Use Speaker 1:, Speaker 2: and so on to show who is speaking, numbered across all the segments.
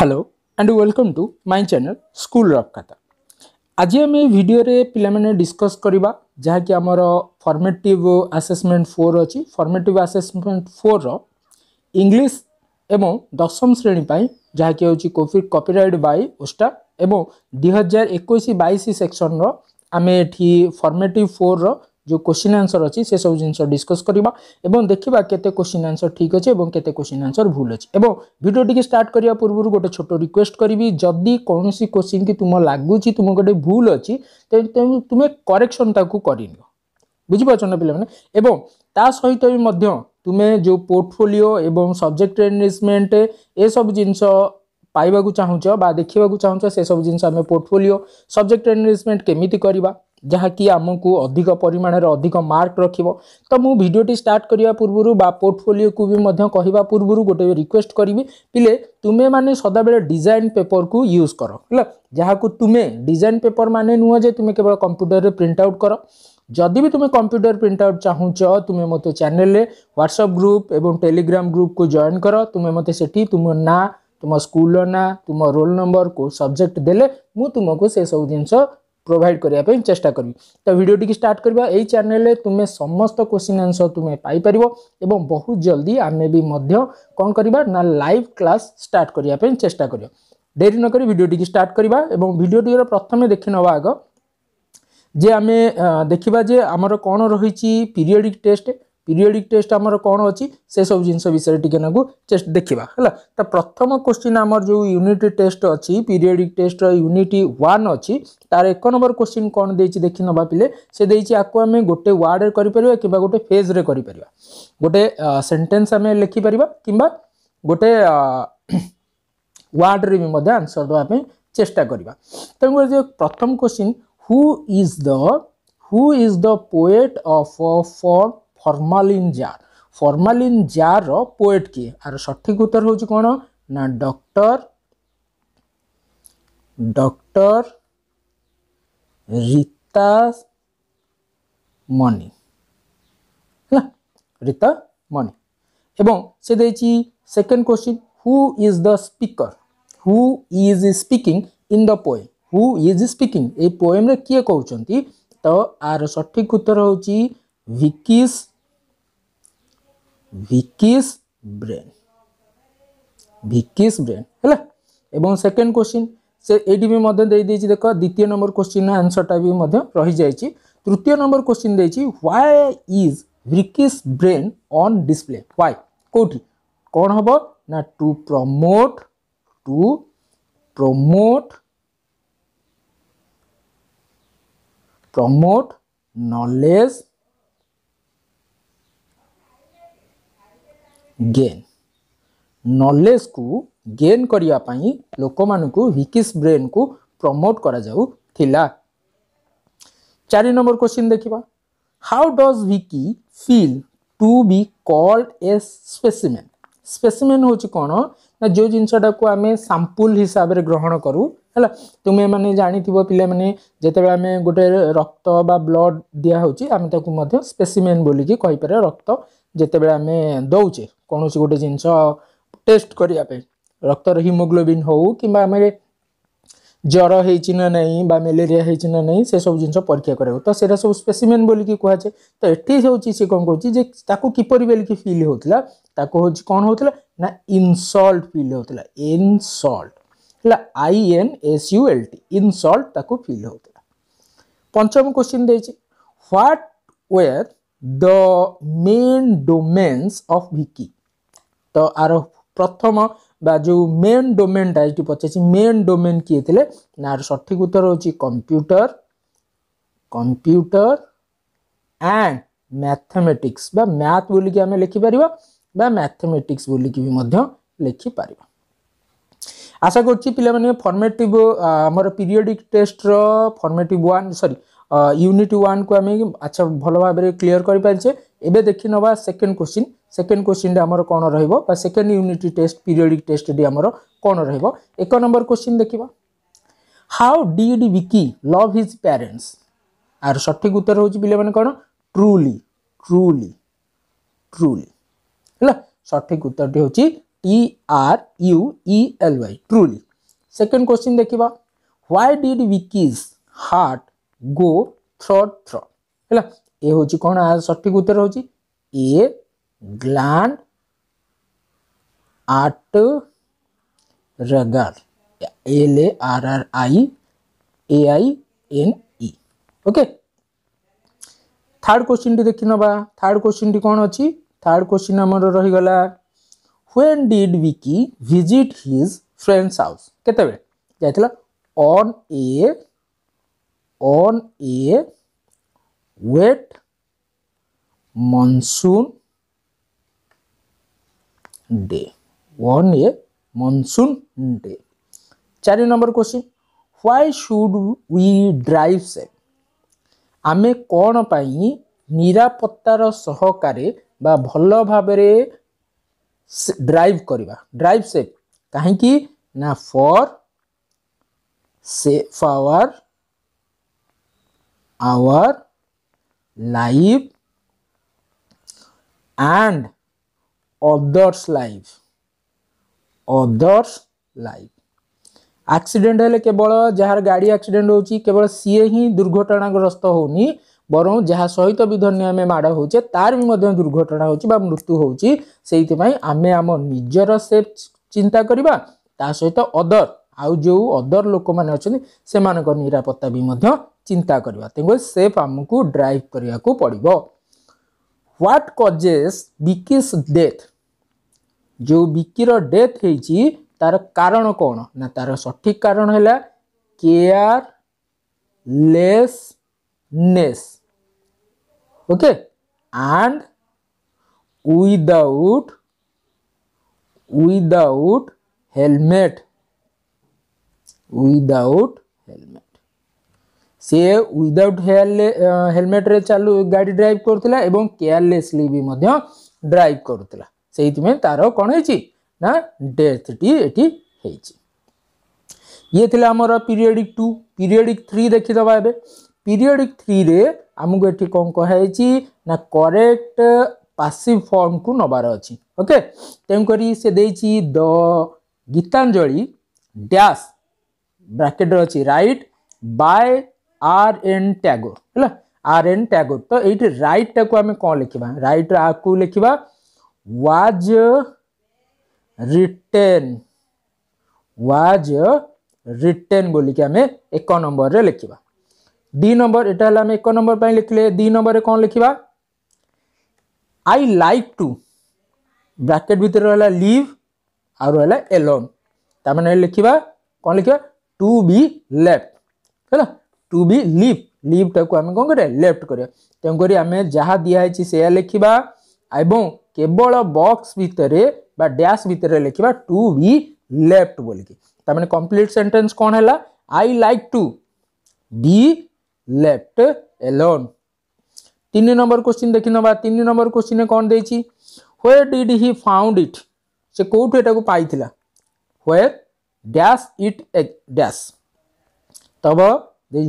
Speaker 1: hello and welcome to my channel school ରଫକଥା ଆଜି ଆମେ ଏଇ ଭିଡ଼ିଓରେ ପିଲାମାନେ ଡିସ୍କସ୍ କରିବା ଯାହାକି ଆମର ଫର୍ମେଟିଭ୍ ଆସେସମେଣ୍ଟ ଫୋର୍ ଅଛି ଫର୍ମେଟିଭ୍ ଆସେସମେଣ୍ଟ ଫୋର୍ର ଇଂଲିଶ ଏବଂ ଦଶମ ଶ୍ରେଣୀ ପାଇଁ ଯାହାକି ହେଉଛି କପି କପିରାଇଟ୍ ବାଇ ଓଷ୍ଟା ଏବଂ ଦୁଇହଜାର ଏକୋଇଶ ବାଇଶ ସେକ୍ସନର ଆମେ ଏଠି ଫର୍ମେଟିଭ୍ ଫୋର୍ର जो क्वेश्चन आंसर अच्छी से सब जिन डिस्कस करवा देखा केते क्वेश्चन आंसर ठीक अच्छे और केते क्वेश्चन आंसर भूल अच्छे और भिडियो टी स्टार्ट करवा पूर्व गोटे छोट रिक्वेस्ट करी जदि कौन क्वेश्चन की तुम लगुच तुम गोटे भूल अच्छी तुम्हें करेक्शन कर बुझीपार ना पे ता सहित भी तुम्हें जो पोर्टफोलिओ एवं सब्जेक्ट एनरिचमेंट ये सब जिनस पाइबा चाहूँ बा देखा चाहूँ से सब जिन पोर्टफोलिओ सब्जेक्ट एनरिचमेंट केमी करवा ଯାହାକି ଆମକୁ ଅଧିକ ପରିମାଣରେ ଅଧିକ ମାର୍କ ରଖିବ ତ ମୁଁ ଭିଡ଼ିଓଟି ଷ୍ଟାର୍ଟ କରିବା ପୂର୍ବରୁ ବା ପୋର୍ଟଫୋଲିଓକୁ ବି ମଧ୍ୟ କହିବା ପୂର୍ବରୁ ଗୋଟେ ରିକ୍ୱେଷ୍ଟ କରିବି ପିଲେ ତୁମେମାନେ ସଦାବେଳେ ଡିଜାଇନ୍ ପେପରକୁ ୟୁଜ୍ କର ହେଲା ଯାହାକୁ ତୁମେ ଡିଜାଇନ୍ ପେପର ମାନେ ନୁହଁ ଯେ ତୁମେ କେବଳ କମ୍ପ୍ୟୁଟରରେ ପ୍ରିଣ୍ଟ ଆଉଟ୍ କର ଯଦି ବି ତୁମେ କମ୍ପ୍ୟୁଟର ପ୍ରିଣ୍ଟ ଆଉଟ୍ ଚାହୁଁଛ ତୁମେ ମୋତେ ଚ୍ୟାନେଲରେ ହ୍ୱାଟ୍ସଆପ୍ ଗ୍ରୁପ୍ ଏବଂ ଟେଲିଗ୍ରାମ ଗ୍ରୁପ୍କୁ ଜଏନ୍ କର ତୁମେ ମୋତେ ସେଠି ତୁମ ନାଁ ତୁମ ସ୍କୁଲର ନାଁ ତୁମ ରୋଲ୍ ନମ୍ବର କେଉଁ ସବଜେକ୍ଟ ଦେଲେ ମୁଁ ତୁମକୁ ସେସବୁ ଜିନିଷ ପ୍ରୋଭାଇଡ଼ କରିବା ପାଇଁ ଚେଷ୍ଟା କରିବି ତ ଭିଡ଼ିଓଟିକି ଷ୍ଟାର୍ଟ କରିବା ଏଇ ଚ୍ୟାନେଲରେ ତୁମେ ସମସ୍ତ କୋଶ୍ଚିନ୍ ଆନ୍ସର ତୁମେ ପାଇପାରିବ ଏବଂ ବହୁତ ଜଲ୍ଦି ଆମେ ବି ମଧ୍ୟ କ'ଣ କରିବା ନା ଲାଇଭ୍ କ୍ଲାସ୍ ଷ୍ଟାର୍ଟ କରିବା ପାଇଁ ଚେଷ୍ଟା କରିବା ଡେରି ନକରି ଭିଡ଼ିଓଟିକି ଷ୍ଟାର୍ଟ କରିବା ଏବଂ ଭିଡ଼ିଓଟିର ପ୍ରଥମେ ଦେଖିନେବା ଆଗ ଯେ ଆମେ ଦେଖିବା ଯେ ଆମର କ'ଣ ରହିଛି ପିରିୟଡ଼ିକ୍ ଟେଷ୍ଟ ପିରିଅଡ଼ିକ୍ ଟେଷ୍ଟ ଆମର କ'ଣ ଅଛି ସେସବୁ ଜିନିଷ ବିଷୟରେ ଟିକେ ନାକୁ ଦେଖିବା ହେଲା ତ ପ୍ରଥମ କୋଶ୍ଚିନ୍ ଆମର ଯେଉଁ ୟୁନିଟ୍ ଟେଷ୍ଟ ଅଛି ପିରିଅଡ଼ିକ୍ ଟେଷ୍ଟର ୟୁନିଟ୍ ୱାନ୍ ଅଛି ତାର ଏକ ନମ୍ବର କୋଶ୍ଚିନ୍ କ'ଣ ଦେଇଛି ଦେଖିନେବା ପିଲେ ସେ ଦେଇଛି ଆକୁ ଆମେ ଗୋଟେ ୱାର୍ଡ଼ରେ କରିପାରିବା କିମ୍ବା ଗୋଟେ ଫେଜ୍ରେ କରିପାରିବା ଗୋଟେ ସେଣ୍ଟେନ୍ସ ଆମେ ଲେଖିପାରିବା କିମ୍ବା ଗୋଟେ ୱାର୍ଡ଼ରେ ବି ମଧ୍ୟ ଆନ୍ସର୍ ଦେବା ପାଇଁ ଚେଷ୍ଟା କରିବା ତେଣୁକରି ଯେ ପ୍ରଥମ question who is the who is the poet of form formalin jar formalin ଜାର୍ର ପୋଏଟ୍ କିଏ ଆର ସଠିକ୍ ଉତ୍ତର ହେଉଛି କ'ଣ ନା ଡକ୍ଟର ଡକ୍ଟର ରୀତା ମନି ହେଲା ରୀତା ମନି ଏବଂ ସେ ଦେଇଛି second question who is the speaker who is speaking in the poem who is speaking ଏଇ ପୋଏମ୍ରେ କିଏ କହୁଛନ୍ତି ତ ଆର ସଠିକ୍ ଉତ୍ତର ହେଉଛି ଭିକିସ୍ ভিকিস ବ୍ରେନ୍ ଭିକିସ୍ ବ୍ରେନ୍ ହେଲା ଏବଂ ସେକେଣ୍ଡ କ୍ୱେଶ୍ଚିନ୍ ସେ ଏଇଠି ବି ମଧ୍ୟ ଦେଇଦେଇଛି ଦେଖ ଦ୍ୱିତୀୟ ନମ୍ବର କ୍ୱେଶ୍ଚିନ୍ର ଆନ୍ସର୍ଟା ବି ମଧ୍ୟ ରହିଯାଇଛି ତୃତୀୟ ନମ୍ବର କ୍ୱେଶ୍ଚିନ୍ ଦେଇଛି why is Vicky's brain on display why କେଉଁଠି କ'ଣ ହେବ ନା to promote to promote promote knowledge gain knowledge को गेन करने लोक मानू विकिस ब्रेन को प्रमोट कर चार नंबर क्वेश्चन देखा how does Vicky feel to be called a specimen specimen हूँ कौन ना जो जिनसटा को आम सांपुल हिसाब से ग्रहण करूँ है तुम्हें मैंने जाथ पे जो आम गोटे रक्त बा ब्लड दिया दिहे आम स्पेसीमेन बोलिकी कहीपर रक्त जिते आम दौचे କୌଣସି ଗୋଟେ ଜିନିଷ ଟେଷ୍ଟ କରିବା ପାଇଁ ରକ୍ତର ହିମୋଗ୍ଲୋବିନ୍ ହେଉ କିମ୍ବା ଆମେ ଜ୍ୱର ହେଇଛି ନା ନାହିଁ ବା ମ୍ୟାଲେରିଆ ହେଇଛି ନା ନାହିଁ ସେସବୁ ଜିନିଷ ପରୀକ୍ଷା କରାଯାଉ ତ ସେଇଟା ସବୁ ସ୍ପେସିମେନ୍ ବୋଲିକି କୁହାଯାଏ ତ ଏଠି ହେଉଛି ସେ କ'ଣ କହୁଛି ଯେ ତାକୁ କିପରି ବୋଲିକି ଫିଲ୍ ହେଉଥିଲା ତାକୁ ହେଉଛି କ'ଣ ହେଉଥିଲା ନା ଇନସଲ୍ଟ ଫିଲ୍ ହେଉଥିଲା ଇନସଲ୍ଟ ହେଲା I N S U L T insult ତାକୁ ଫିଲ୍ ହେଉଥିଲା ପଞ୍ଚମ କୋଶ୍ଚିନ୍ ଦେଇଛି what were the main domains of Vicky ତ ଆର ପ୍ରଥମ ବା ଯେଉଁ ମେନ୍ ଡୋମେନ୍ଟା ଏଇଠି ପଚାରିଛି ମେନ୍ ଡୋମେନ୍ କିଏ ଥିଲେ ନା ଆର ସଠିକ୍ ଉତ୍ତର ହେଉଛି କମ୍ପ୍ୟୁଟର କମ୍ପ୍ୟୁଟର ଆଣ୍ଡ ମ୍ୟାଥମେଟିକ୍ସ ବା ମ୍ୟାଥ୍ ବୋଲିକି ଆମେ ଲେଖିପାରିବା বা ম্যাথমেটিক্স বলিকি বি মধ্য লেখিপার আশা করছি পিলামানে ফর্মেটিভ আমার পিরিয়ডিক টেস্টর formative one sorry unit one কু আমি আচ্ছা ভালো ভাবে ক্লিয়ার করে পারছে এবে দেখি নেবা সেকেন্ড কোশ্চিন সেকেন্ড কোশ্চিনটা আমার কোণ রহব বা সেকেন্ড ইউনিট টেস্ট পিরিয়ডিক টেস্টটি আমার কোণ রহব এক নম্বর কোশ্চিন দেখা how did Vicky love his parents আর সঠিক উত্তর হচ্ছে পিলামানে কোণ ট্রুলি ট্রুলি ট্রুলি হল সঠিক উত্তরটি হচ্ছে T R U E L Y truly second question দেখা why did Vicky's heart go through through হল এ হচ্ছে কোণ সঠিক উত্তর হচ্ছে a gland, artergar L A R R I A I N E okay third କ୍ୱେଶ୍ଚିନ୍ଟି ଦେଖିନେବା ଥାର୍ଡ଼ କ୍ୱେଶ୍ଚିନ୍ଟି କ'ଣ ଅଛି ଥାର୍ଡ଼ କ୍ୱେଶ୍ଚିନ୍ ଆମର ରହିଗଲା when did Vicky visit his friend's house କେତେବେଳେ ଯାଇଥିଲା on a on a wet monsoon day one a monsoon day चार number question why should we drive से आम कौन निरापत्तार सहकार भल भाव ड्राइव करवा ड्राइव सेफ कहीं ना फॉर से our our life and others life others life accident ହେଲେ କେବଳ ଯାହାର ଗାଡ଼ି ଆକ୍ସିଡେଣ୍ଟ ହେଉଛି କେବଳ ସିଏ ହିଁ ଦୁର୍ଘଟଣାଗ୍ରସ୍ତ ହେଉନି ବରଂ ଯାହା ସହିତ ବି ଧନ୍ୟ ଆମେ ମାଡ଼ ହେଉଛେ ତାର ବି ମଧ୍ୟ ଦୁର୍ଘଟଣା ହେଉଛି ବା ମୃତ୍ୟୁ ହେଉଛି ସେଇଥିପାଇଁ ଆମେ ଆମ ନିଜର ସେଫ୍ ଚିନ୍ତା କରିବା ତା ସହିତ ଅଦର ଆଉ ଯେଉଁ ଅଦର ଲୋକମାନେ ଅଛନ୍ତି ସେମାନଙ୍କ ନିରାପତ୍ତା ବି ମଧ୍ୟ ଚିନ୍ତା କରିବା ତେଣୁ ସେଫ୍ ଆମକୁ ଡ୍ରାଇଭ୍ କରିବାକୁ ପଡ଼ିବ ହ୍ୱାଟ୍ କଜେସ୍ ବିକିସ୍ ଡେଥ୍ ଯେଉଁ ବିକିର ଡେଥ୍ ହେଇଛି ତାର କାରଣ କ'ଣ ନା ତାର ସଠିକ୍ କାରଣ ହେଲା carelessness okay and without without helmet without helmet সে উইদাউট হেলমেটরে চালু গাড়ি ড্রাইভ করুলা এবং কেয়ারলেসলি বি ড্রাইভ করুলা ସେଇଥିପାଇଁ ତାର କ'ଣ ହେଇଛି ନା ଡେଥଟି ଏଠି ହେଇଛି ଇଏ ଥିଲା ଆମର ପିରିୟଡ଼ିକ୍ ଟୁ ପିରିୟଡ଼ିକ୍ ଥ୍ରୀ ଦେଖିଦେବା ଏବେ ପିରିୟଡ଼ିକ୍ ଥ୍ରୀରେ ଆମକୁ ଏଠି କ'ଣ କୁହାଯାଇଛି ନା କରେକ୍ଟ ପାସିଭ୍ ଫର୍ମକୁ ନେବାର ଅଛି ଓକେ ତେଣୁକରି ସେ ଦେଇଛି ଦ ଗୀତାଞ୍ଜଳି ଡ୍ୟାସ୍ ବ୍ରାକେଟ୍ରେ ଅଛି write by R N Tagore ହେଲା ଆର୍ ଏନ୍ ଟ୍ୟାଗୋର ତ ଏଇଠି ରାଇଟ୍ଟାକୁ ଆମେ କ'ଣ ଲେଖିବା ରାଇଟ୍ର ଆକୁ ଲେଖିବା was written was written बोलिक आम एक नंबर रे लिखा डी नंबर यहाँ आम एक नंबर लिखले डी नंबर रे कोन लिखा आई लाइक टू ब्राकेट भितर रहा लिव आ अलोन त माने लिखा कोन लिखा टू बी लेफ्ट है टू बी लीव लीव टा को हम कोन करे लेफ्ट करे करी हमें जहां दिया है छि से लिखा এবং কেবল বক্স ভিতরে বা ড্যাশ ভিতরে লিখবা টু বি লেফট বলিকি তার মানে কমপ্লিট সেন্টেন্স কোণ হল I like to be left alone তিন নম্বর কোশ্চিন দেখি নেবা তিন নম্বর কোশ্চিনে কোণ দিয়েছি হোয়ে ডিড হি ফাউন্ড ইট সে কোটু এটা পাই হোয়ে ড্যাশ ইট ড্যাশ তব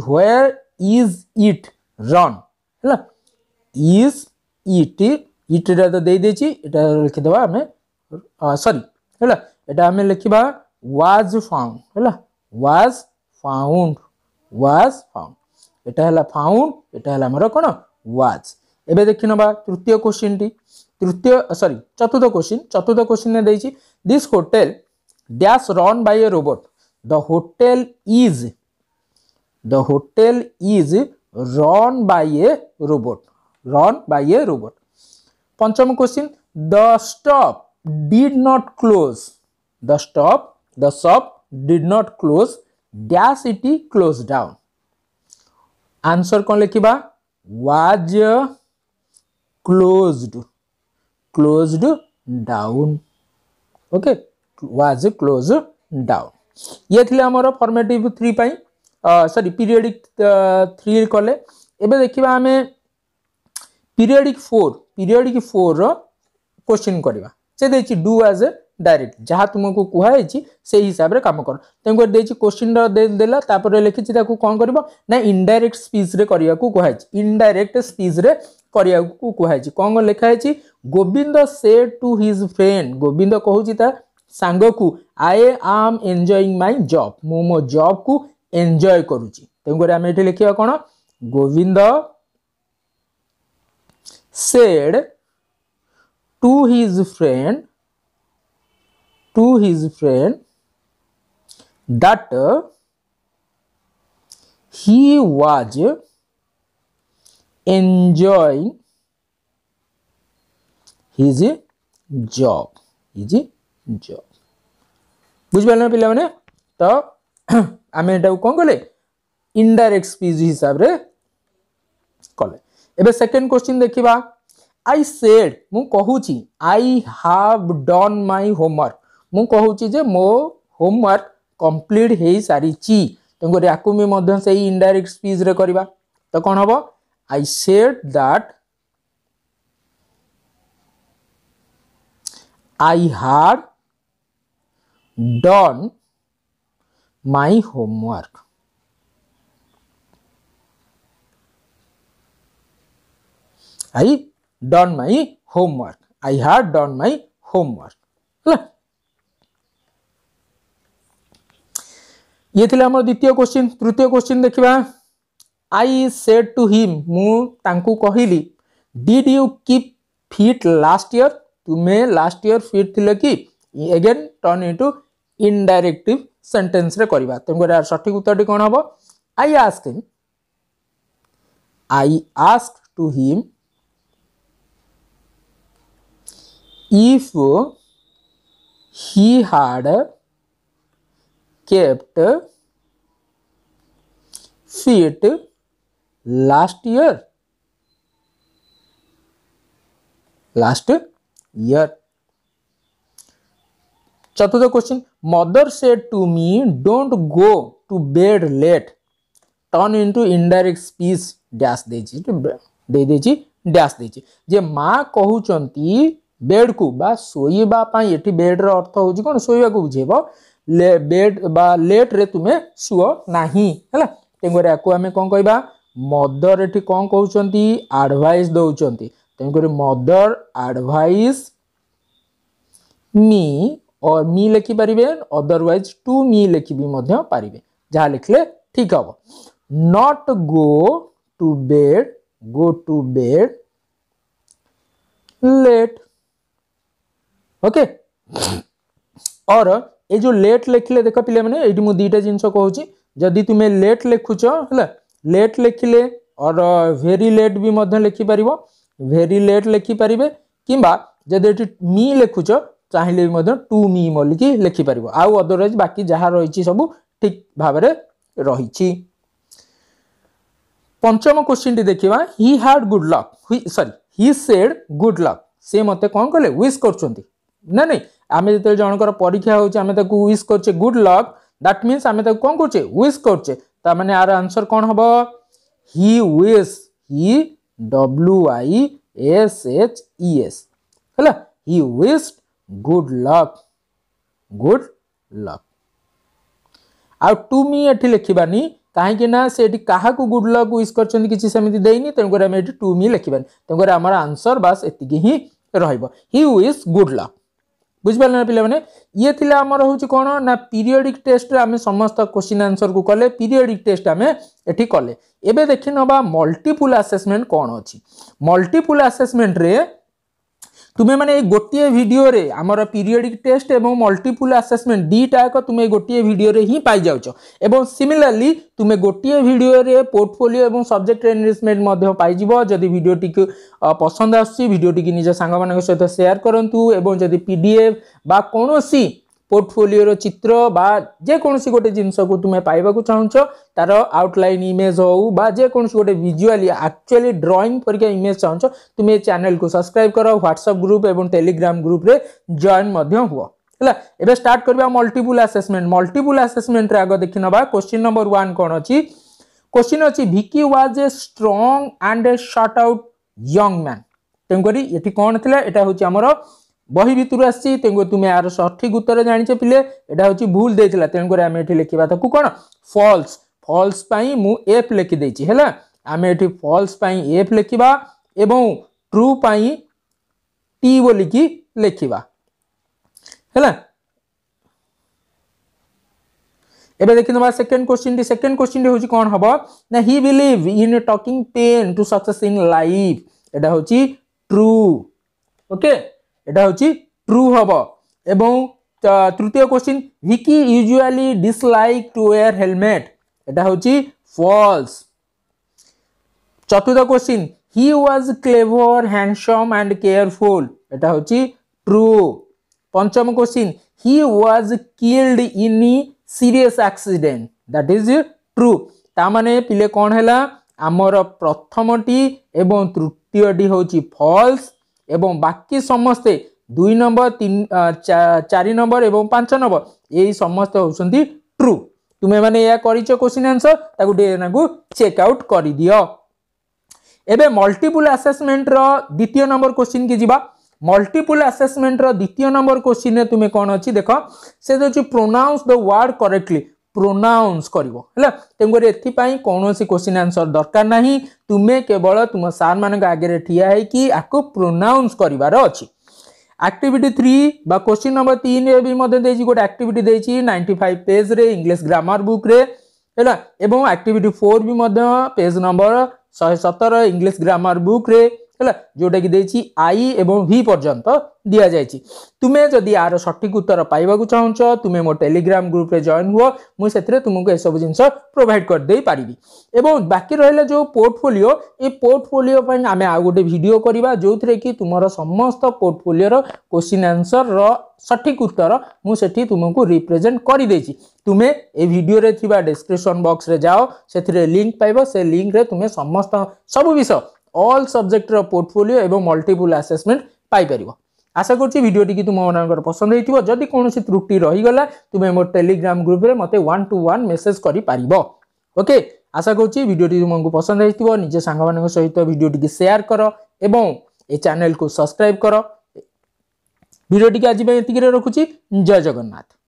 Speaker 1: হোয়ে ইজ ইট রন হল ইজ ইট ଇଟ୍ଟା ତ ଦେଇଦେଇଛି ଏଇଟା ଲେଖିଦେବା ଆମେ ସରି ହେଲା ଏଇଟା ଆମେ ଲିଖିବା ୱାଜ୍ ଫାଉଣ୍ଡ ହେଲା ୱାଜ୍ ଫାଉଣ୍ଡ ୱାଜ୍ ଫାଉଣ୍ଡ ଏଇଟା ହେଲା ଫାଉଣ୍ଡ ଏଇଟା ହେଲା ଆମର କ'ଣ ୱାଜ୍ ଏବେ ଦେଖିନେବା ତୃତୀୟ କୋଶ୍ଚିନ୍ଟି তৃতীয় সরি চতুর্থ কোশ্চিন চতুর্থ কোশ্চিনে দিয়েছি this hotel dash run by a robot the hotel is the hotel is run by a robot run by a robot पंचम question the stop did not close the stop the shop did not close dash it close down answer कौन लिखा was closed closed down okay was close down ये थी आमर formative three सरी periodic three कले एबे देखा हमें ପିରିୟଡ଼ିକ୍ ଫୋର୍ ପିରିୟଡ଼ିକ୍ ଫୋର୍ର କୋଶ୍ଚିନ୍ କରିବା ସେ ଦେଇଛି ଡୁ ଆଜ୍ ଏ ଡାଇରେକ୍ଟ ଯାହା ତୁମକୁ କୁହାଯାଇଛି ସେଇ ହିସାବରେ କାମ କର ତେଣୁକରି ଦେଇଛି କୋଶ୍ଚିନ୍ର ଦେଲା ତାପରେ ଲେଖିଛି ତାକୁ କ'ଣ କରିବ ନା ଇନଡାଇରେକ୍ଟ ସ୍ପିଚ୍ରେ କରିବାକୁ କୁହାଯାଇଛି ଇନଡାଇରେକ୍ଟ ସ୍ପିଚ୍ରେ କରିବାକୁ କୁହାଯାଇଛି କ'ଣ କ'ଣ ଲେଖା ହେଇଛି ଗୋବିନ୍ଦ ସେ ଟୁ ହିଜ୍ ଫ୍ରେଣ୍ଡ ଗୋବିନ୍ଦ କହୁଛି ତା ସାଙ୍ଗକୁ I am enjoying my job ମୁଁ ମୋ ଜବ୍କୁ ଏନ୍ଜୟ କରୁଛି ତେଣୁକରି ଆମେ ଏଠି ଲେଖିବା କ'ଣ Gobinda said to his friend to his friend that he was enjoying his job his job बुझिपारे पे तो आम एटा कौन कले इनडाइरेक्ट स्पीच हिसाब से कले এবে সেকেন্ড কোশ্চিন দেখিবা আই সেড মু কহুছি I have done my homework মু কহুছি যে মো হোমওয়ার্ক কমপ্লিট হয়ে সারিছি তেমনি ইয়াকু বি সেই ইনডাইরেক্ট স্পিচরে করা তো কম হব I said that I had done my homework I done my homework I had done my homework ହେଲା ଇଏ ଥିଲା ଆମର ଦ୍ୱିତୀୟ କୋଶ୍ଚିନ୍ ତୃତୀୟ କୋଶ୍ଚିନ୍ ଦେଖିବା ଆଇ ସେଡ୍ ଟୁ ହିମ୍ ମୁଁ ତାଙ୍କୁ କହିଲି did you keep fit last year ତୁମେ ଲାଷ୍ଟ ଇୟର ଫିଟ୍ ଥିଲେ କି ଏଗେନ୍ ଟର୍ନ ଇଣ୍ଟୁ ଇନଡାଇରେକ୍ଟିଭ୍ ସେଣ୍ଟେନ୍ସରେ କରିବା ତେଣୁକରି ଏହାର ସଠିକ୍ ଉତ୍ତରଟି କ'ଣ ହେବ I ask him I ask to him if he had kept fit last year last year चतुर्थ question mother said to me don't go to bed late turn into indirect speech dash देछि दे dash दे जे मां bed को bed रो अर्थ हूँ कौन Showa को बुझे bed बाट्रे तुम शुअ ना है तेनालीराम कौन कह मदर ये कौन कहते आडभइस दौरान तेणुक मदर आडभइस मी और मी लिखिपर अदरवैज टू मी लिखी पारे जहाँ लिखले ठीक हम not go to bed go to bed late okay और ये जो लेट लिखिले देख पे ये मुझे दुईटा जिनस कहूँ जदि तुम्हें लेट लिखुच है लेट लिखिले और भेरी लेट भी लिखिपार भेरी लेट लिखिपारे कि मी लिखुच चाहिए भी टू मी बोलिकी लिखिपार आउ अदरवाइज बाकी जहाँ रही सब ठीक भाव रही पंचम क्वेश्चन टी देखा हि हाड गुड लक सरी हि सेड गुड लक से मत कौन कले विश कर ନା ନାଇଁ ଆମେ ଯେତେବେଳେ ଜଣଙ୍କର ପରୀକ୍ଷା ହେଉଛି ଆମେ ତାକୁ ୱିସ୍ କରୁଛେ ଗୁଡ଼୍ ଲକ୍ ଦାଟ୍ মিন্স ଆମେ ତାକୁ କଣ କରୁଛେ উইস କରୁଛେ ତାମାନେ ଆର ଆନ୍ସର୍ କଣ ହେବ he he he W W S H E S ହେଲା he wish good luck good luck ଆଉ ଟୁ ମି ଏଠି ଲେଖିବାନି କାହିଁକି ନା ସେ ଏଠି କାହାକୁ ଗୁଡ୍ ଲକ୍ ୱିସ୍ କରିଛନ୍ତି କିଛି ସେମିତି ଦେଇନି ତେଣୁକରି ଆମେ ଏଠି ଟୁ ମି ଲେଖିବାନି ତେଣୁକରି ଆମର ଆନ୍ସର୍ ବାସ୍ ଏତିକି ହିଁ ରହିବ ହି ୱିସ୍ ଗୁଡ୍ ଲକ୍ ବୁଝିପାରିଲେ ନା ପିଲାମାନେ ଇଏ ଥିଲା ଆମର ହେଉଛି କ'ଣ ନା ପିରିୟଡ଼ିକ୍ ଟେଷ୍ଟରେ ଆମେ ସମସ୍ତ କୋଶ୍ଚିନ୍ ଆନ୍ସରକୁ କଲେ ପିରିୟଡ଼ିକ୍ ଟେଷ୍ଟ ଆମେ ଏଠି କଲେ ଏବେ ଦେଖିନେବା ମଲ୍ଟିପୁଲ୍ ଆସେସମେଣ୍ଟ କ'ଣ ଅଛି ମଲ୍ଟିପୁଲ୍ ଆସେସମେଣ୍ଟରେ ତୁମେମାନେ ଏଇ ଗୋଟିଏ ଭିଡ଼ିଓରେ ଆମର ପିରିୟଡ଼ିକ୍ ଟେଷ୍ଟ ଏବଂ ମଲ୍ଟିପୁଲ୍ ଆସେସମେଣ୍ଟ ଦୁଇଟାକ ତୁମେ ଗୋଟିଏ ଭିଡ଼ିଓରେ ହିଁ ପାଇଯାଉଛ ଏବଂ ସିମିଲାରଲି ତୁମେ ଗୋଟିଏ ଭିଡ଼ିଓରେ ପୋର୍ଟଫୋଲିଓ ଏବଂ ସବଜେକ୍ଟ ଏନରିଚମେଣ୍ଟ ମଧ୍ୟ ପାଇଯିବ ଯଦି ଭିଡ଼ିଓଟିକୁ ପସନ୍ଦ ଆସୁଛି ଭିଡ଼ିଓଟିକୁ ନିଜ ସାଙ୍ଗମାନଙ୍କ ସହିତ ସେୟାର କରନ୍ତୁ ଏବଂ ଯଦି ପି ଡି ଏଫ୍ ବା କୌଣସି পোর্টফোলিওর চিত্র বা যেকୌଣସି ଗୋଟେ ଜିନିଷକୁ ତୁମେ ପାଇବାକୁ ଚାହୁଁଛ ତାର ଆଉଟଲାଇନ୍ ଇମେଜ୍ ହେଉ ବା ଯେକୌଣସି ଗୋଟେ ଭିଜୁଆଲି ଆକ୍ଚୁଆଲି ଡ୍ରଇଂ ପରିକା ଇମେଜ୍ ଚାହୁଁଛ ତୁମେ ଏ ଚ୍ୟାନେଲକୁ ସବସ୍କ୍ରାଇବ୍ କର ହ୍ୱାଟ୍ସଆପ୍ ଗ୍ରୁପ୍ ଏବଂ ଟେଲିଗ୍ରାମ ଗ୍ରୁପ୍ରେ ଜଏନ୍ ମଧ୍ୟ ହୁଅ ହେଲା ଏବେ ଷ୍ଟାର୍ଟ କରିବା ମଲ୍ଟିପୁଲ୍ ଆସେସମେଣ୍ଟ ମଲ୍ଟିପୁଲ୍ ଆସେସମେଣ୍ଟରେ ଆଗ ଦେଖିନେବା କ୍ୱେଶ୍ଚିନ୍ ନମ୍ବର ୱାନ୍ କ'ଣ ଅଛି କ୍ୱେଶ୍ଚିନ୍ ଅଛି Vicky was a strong and a stout young man তেমকি এটি কোণ লা এটা হচ্ছে আমার বহি ভিতর আসছি তেমনি তুমি এর সঠিক উত্তর জাঁচ পিলে এটা হচ্ছে ভুল দিয়েছিল তেমনি আমি এটি লিখবা তাকে কোণ ফলস ফলস পাই মু এফ লিখি দিয়েছি হ্যাঁ আমি এটি ফলস পাই এফ লিখবা এবং ট্রু পাই টি বলিকি লিখবা হ্যাঁ এবে দেখি নেবা সেকেন্ড কোশ্চিনটি সেকেন্ড কোশ্চিনটি হচ্ছে কোণ হব না he believe in taking pain to success in life এটা হচ্ছে ট্রু ওকে এটা হচ্ছে ট্রু হব এবং তৃতীয় question Vicky usually dislike to wear helmet এটা হচ্ছে ফলস চতুর্থ question he was clever handsome and careful এটা হচ্ছে ট্রু পঞ্চম question he was killed in a serious accident that is true তা মানে পিলে কণ ହେଲା আমার প্রথমটি এবং তৃতীয়টি হচ্ছে ফলস ଏବଂ ବାକି ସମସ୍ତେ ଦୁଇ ନମ୍ବର ତିନି ଚାରି ନମ୍ବର ଏବଂ ପାଞ୍ଚ ନମ୍ବର ଏଇ ସମସ୍ତେ ହେଉଛନ୍ତି ଟ୍ରୁ ତୁମେମାନେ ଏହା କରିଛ କୋଶ୍ଚିନ୍ ଆନ୍ସର ତାକୁ ଡିଏନ୍ଏକୁ ଚେକ୍ ଆଉଟ୍ କରିଦିଅ ଏବେ ମଲ୍ଟିପୁଲ୍ ଆସେସମେଣ୍ଟର ଦ୍ୱିତୀୟ ନମ୍ବର କୋଶ୍ଚିନ୍କି ଯିବା ମଲ୍ଟିପୁଲ୍ ଆସେସମେଣ୍ଟର ଦ୍ୱିତୀୟ ନମ୍ବର କୋଶ୍ଚିନ୍ରେ ତୁମେ କ'ଣ ଅଛି ଦେଖ ସେ ହେଉଛି pronounce the word correctly pronounce କରିବ ହେଲା ତେଣୁକରି ଏଥିପାଇଁ କୌଣସି କୋଶ୍ଚିନ୍ ଆନ୍ସର୍ ଦରକାର ନାହିଁ ତୁମେ କେବଳ ତୁମ ସାର୍ମାନଙ୍କ ଆଗରେ ଠିଆ ହେଇକି ଆକୁ ପ୍ରୋନାଉନ୍ସ କରିବାର ଅଛି ଆକ୍ଟିଭିଟି ଥ୍ରୀ ବା କୋଶ୍ଚିନ୍ ନମ୍ବର ତିନିରେ ବି ମଧ୍ୟ ଦେଇଛି ଗୋଟେ ଆକ୍ଟିଭିଟି ଦେଇଛି ନାଇଣ୍ଟି ଫାଇଭ୍ ପେଜ୍ରେ ଇଂଲିଶ ଗ୍ରାମାର ବୁକ୍ରେ ହେଲା ଏବଂ ଆକ୍ଟିଭିଟି ଫୋର୍ ବି ମଧ୍ୟ ପେଜ୍ ନମ୍ବର ଶହେ ସତର ଇଂଲିଶ ଗ୍ରାମାର ବୁକ୍ରେ जोटा कि जोटाकि आई ए भि पर्यन्त दिइजाइ तुमे जिरो सठिक उत्तर पाइबा पाइन्छ तुमे मो टेलिग्राम ग्रुप तुमको सब जइन हुमुख कर जिनिस प्रोभइड एवं बाकी रहिला जो पोर्टफोलियो पोर्टफोली पोर्टफोली आमे आउँदै भिडियो जो कि तुमर समस्त पोर्टफोलियो क्वेश्चन आन्सर र सठिक उत्तर मुमु रिप्रेजेन्ट गरिदिइ तुमे ए भिडियो डिस्क्रिप्शन बॉक्स रे जाओ लिंक से लिंक रे तुमे समस्त सब विषय অল সবজেক্টর পোর্টফোলিও এবং মল্টিপুল আসেসমেন্ট পাইপারিব আশা করছি ভিডিওটি তোমাদের পসন্দ হয়েছিল যদি কোণী ত্রুটি রহিগলা তুমি মো টেলিগ্রাম গ্রুপে মতো ওয়ান টু ওয়ান মেসেজ করে পারিব ওকে আশা করছি ভিডিওটি তোমাকে পসন্দ হয়েছিল নিজ সাংগ সহিত ভিডিওটি সেয়ার কর এবং এই চ্যানেলকে সবসক্রাইব কর ভিডিওটি আজ এতিকি রাখুছি জয় জগন্নাথ